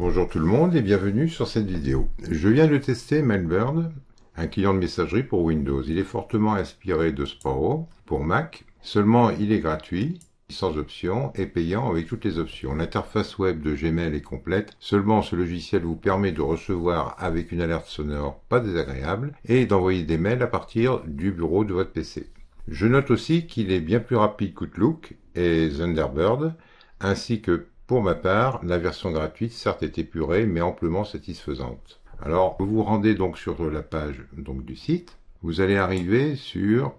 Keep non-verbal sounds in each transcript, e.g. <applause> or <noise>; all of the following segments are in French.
Bonjour tout le monde et bienvenue sur cette vidéo. Je viens de tester Mailbird, un client de messagerie pour Windows. Il est fortement inspiré de Sparrow pour Mac, seulement il est gratuit sans option et payant avec toutes les options. L'interface web de Gmail est complète, seulement ce logiciel vous permet de recevoir avec une alerte sonore pas désagréable et d'envoyer des mails à partir du bureau de votre PC. Je note aussi qu'il est bien plus rapide que Outlook et Thunderbird, ainsi que pour ma part, la version gratuite, certes, est épurée, mais amplement satisfaisante. Alors, vous vous rendez donc sur la page donc, du site. Vous allez arriver sur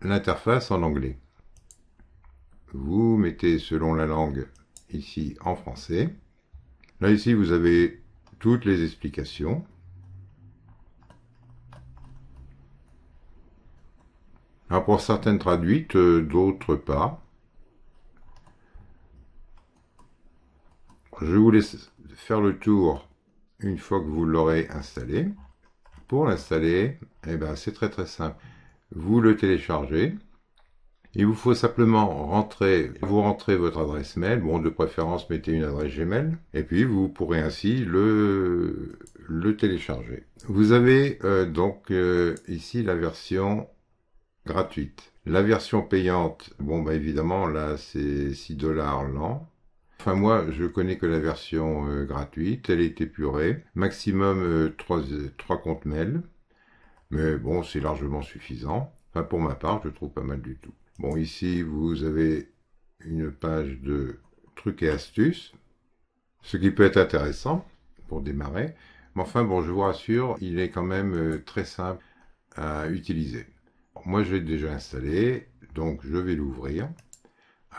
l'interface en anglais. Vous mettez selon la langue ici en français. Là, ici, vous avez toutes les explications. Alors, pour certaines traduites, euh, d'autres pas. Je vous laisse faire le tour une fois que vous l'aurez installé. Pour l'installer, eh ben, c'est très très simple. Vous le téléchargez. Il vous faut simplement rentrer, vous rentrez votre adresse mail, bon de préférence mettez une adresse Gmail, et puis vous pourrez ainsi le, télécharger. Vous avez euh, donc euh, ici la version gratuite. La version payante, bon bah, évidemment là c'est 6 dollars l'an, Enfin, moi, je connais que la version euh, gratuite. Elle est épurée. Maximum 3, euh, comptes mail. Mais bon, c'est largement suffisant. Enfin, pour ma part, je trouve pas mal du tout. Bon, ici, vous avez une page de trucs et astuces. Ce qui peut être intéressant pour démarrer. Mais enfin, bon, je vous rassure, il est quand même euh, très simple à utiliser. moi, je l'ai déjà installé. Donc, je vais l'ouvrir.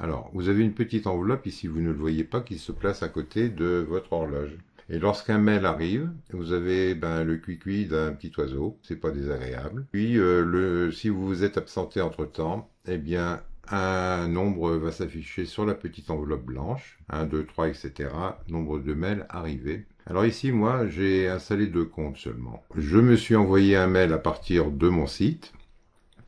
Alors, vous avez une petite enveloppe, ici vous ne le voyez pas, qui se place à côté de votre horloge. Et lorsqu'un mail arrive, vous avez ben, le cuicui d'un petit oiseau, c'est pas désagréable. Puis, euh, le, si vous vous êtes absenté entre-temps, eh bien, un nombre va s'afficher sur la petite enveloppe blanche, 1, 2, 3, etc., nombre de mails arrivés. Alors ici, moi, j'ai installé deux comptes seulement. Je me suis envoyé un mail à partir de mon site.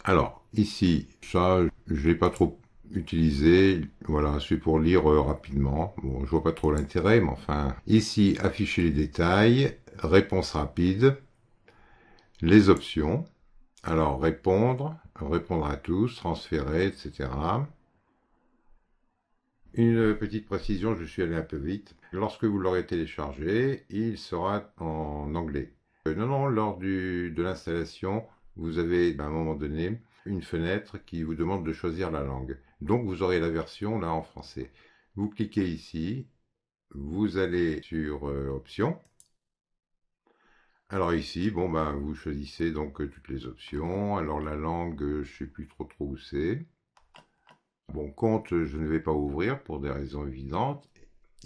Alors, ici, ça, je n'ai pas trop Utiliser, voilà, c'est pour lire euh, rapidement. Bon, je vois pas trop l'intérêt, mais enfin, ici, afficher les détails, réponse rapide, les options, alors répondre, répondre à tous, transférer, etc. Une petite précision, je suis allé un peu vite. Lorsque vous l'aurez téléchargé, il sera en anglais. Euh, non, non, lors du, de l'installation, vous avez à un moment donné une fenêtre qui vous demande de choisir la langue. Donc vous aurez la version là en français. Vous cliquez ici, vous allez sur euh, options. Alors ici, bon ben vous choisissez donc euh, toutes les options. Alors la langue, euh, je ne sais plus trop trop où c'est. Bon, compte, je ne vais pas ouvrir pour des raisons évidentes.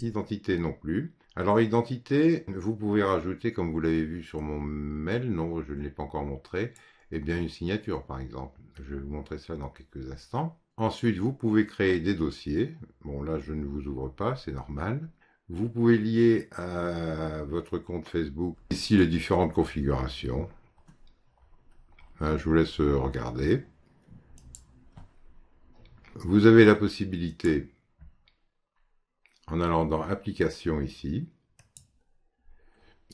Identité non plus. Alors identité, vous pouvez rajouter, comme vous l'avez vu sur mon mail, non, je ne l'ai pas encore montré, eh bien une signature par exemple. Je vais vous montrer ça dans quelques instants. Ensuite, vous pouvez créer des dossiers. Bon, là, je ne vous ouvre pas, c'est normal. Vous pouvez lier à votre compte Facebook ici les différentes configurations. Hein, je vous laisse regarder. Vous avez la possibilité, en allant dans Applications, ici,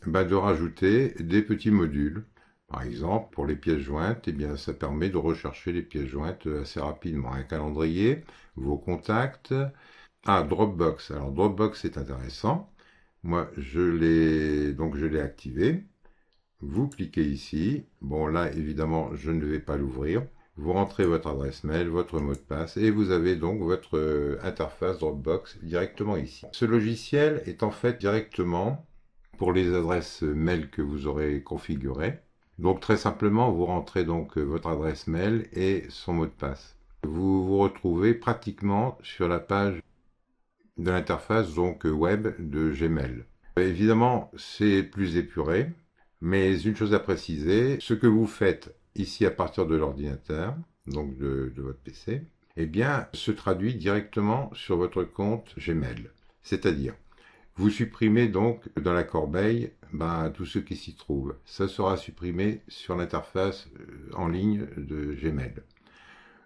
bah, de rajouter des petits modules. Par exemple, pour les pièces jointes, eh bien, ça permet de rechercher les pièces jointes euh, assez rapidement. Un calendrier, vos contacts. Ah, Dropbox. Alors, Dropbox est intéressant. Moi, je l'ai, donc, je l'ai activé. Vous cliquez ici. Bon, là, évidemment, je ne vais pas l'ouvrir. Vous rentrez votre adresse mail, votre mot de passe et vous avez donc votre euh, interface Dropbox directement ici. Ce logiciel est en fait directement pour les adresses mail que vous aurez configurées donc très simplement, vous rentrez donc euh, votre adresse mail et son mot de passe. Vous vous retrouvez pratiquement sur la page de l'interface donc euh, web de Gmail. Évidemment, c'est plus épuré, mais une chose à préciser, ce que vous faites ici à partir de l'ordinateur, donc de, de, votre PC, eh bien, se traduit directement sur votre compte Gmail. C'est-à-dire, vous supprimez donc dans la corbeille ben, tout ce qui s'y trouve. Ça sera supprimé sur l'interface euh, en ligne de Gmail.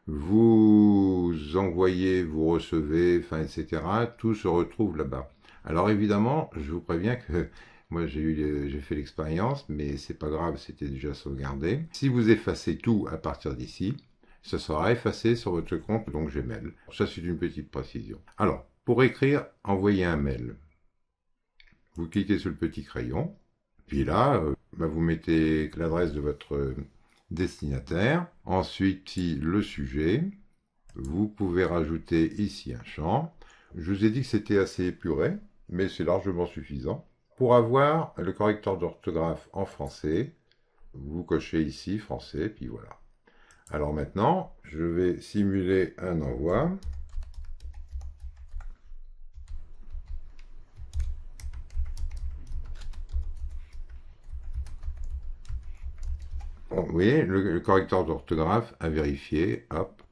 Vous envoyez, vous recevez, enfin, etc. Tout se retrouve là-bas. Alors évidemment, je vous préviens que <laughs> moi j'ai eu, j'ai fait l'expérience, mais c'est pas grave, c'était déjà sauvegardé. Si vous effacez tout à partir d'ici, ça sera effacé sur votre compte donc Gmail. Ça c'est une petite précision. Alors pour écrire, envoyez un mail. Vous cliquez sur le petit crayon, puis là, euh, bah, vous mettez l'adresse de votre euh, destinataire. Ensuite, le sujet, vous pouvez rajouter ici un champ. Je vous ai dit que c'était assez épuré, mais c'est largement suffisant. Pour avoir le correcteur d'orthographe en français, vous cochez ici français, puis voilà. Alors maintenant, je vais simuler un envoi. vous voyez, le, correcteur d'orthographe a vérifié, hop.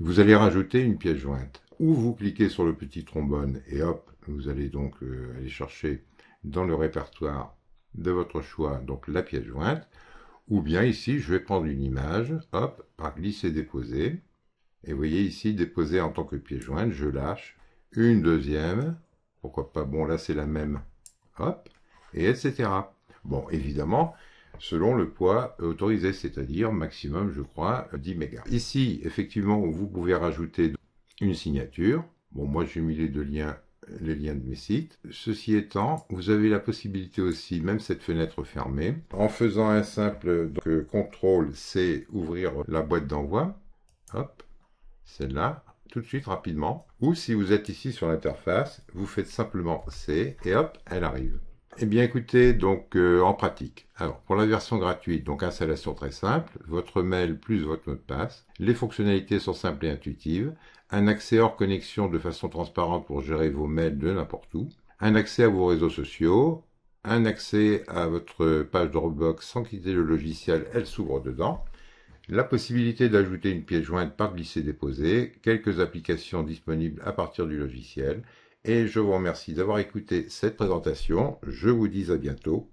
Vous allez rajouter une pièce jointe. Ou vous cliquez sur le petit trombone et hop, vous allez donc euh, aller chercher dans le répertoire de votre choix, donc la pièce jointe. Ou bien ici, je vais prendre une image, hop, par glisser-déposer. Et vous voyez ici, déposer en tant que pièce jointe, je lâche. Une deuxième, pourquoi pas, bon là c'est la même, hop, et etc. Bon, évidemment, selon le poids euh, autorisé, c'est-à-dire maximum, je crois, 10 mégas. Ici, effectivement, vous pouvez rajouter une signature. Bon, moi, j'ai mis les deux liens les liens de mes sites. Ceci étant, vous avez la possibilité aussi, même cette fenêtre fermée, en faisant un simple ctrl euh, contrôle, ouvrir la boîte d'envoi, hop, celle-là, tout de suite rapidement. Ou si vous êtes ici sur l'interface, vous faites simplement C et hop, elle arrive. Eh bien écoutez, donc euh, en pratique. Alors pour la version gratuite, donc installation très simple, votre mail plus votre mot de passe, les fonctionnalités sont simples et intuitives, un accès hors connexion de façon transparente pour gérer vos mails de n'importe où, un accès à vos réseaux sociaux, un accès à votre page Dropbox sans quitter le logiciel, elle s'ouvre dedans, la possibilité d'ajouter une pièce jointe par glisser-déposer, quelques applications disponibles à partir du logiciel, et je vous remercie d'avoir écouté cette présentation. Je vous dis à bientôt